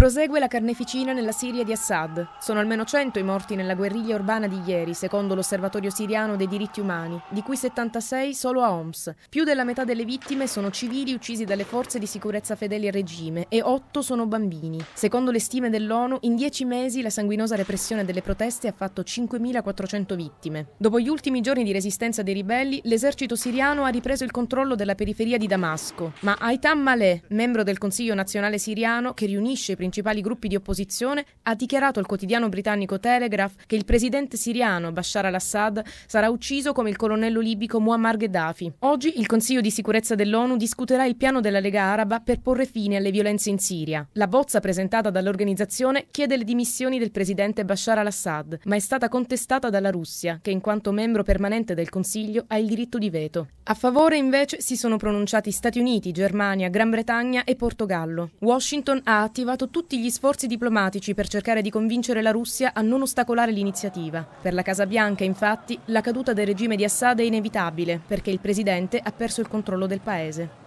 Prosegue la carneficina nella Siria di Assad. Sono almeno 100 i morti nella guerriglia urbana di ieri, secondo l'Osservatorio siriano dei diritti umani, di cui 76 solo a Homs. Più della metà delle vittime sono civili uccisi dalle forze di sicurezza fedeli al regime e 8 sono bambini. Secondo le stime dell'ONU, in 10 mesi la sanguinosa repressione delle proteste ha fatto 5.400 vittime. Dopo gli ultimi giorni di resistenza dei ribelli, l'esercito siriano ha ripreso il controllo della periferia di Damasco, ma Aitam Maleh, membro del Consiglio nazionale siriano che riunisce i principali principali gruppi di opposizione, ha dichiarato al quotidiano britannico Telegraph che il presidente siriano Bashar al-Assad sarà ucciso come il colonnello libico Muammar Gheddafi. Oggi il Consiglio di sicurezza dell'ONU discuterà il piano della Lega Araba per porre fine alle violenze in Siria. La bozza presentata dall'organizzazione chiede le dimissioni del presidente Bashar al-Assad, ma è stata contestata dalla Russia, che in quanto membro permanente del Consiglio ha il diritto di veto. A favore invece si sono pronunciati Stati Uniti, Germania, Gran Bretagna e Portogallo. Washington ha attivato tutti tutti gli sforzi diplomatici per cercare di convincere la Russia a non ostacolare l'iniziativa. Per la Casa Bianca, infatti, la caduta del regime di Assad è inevitabile perché il presidente ha perso il controllo del paese.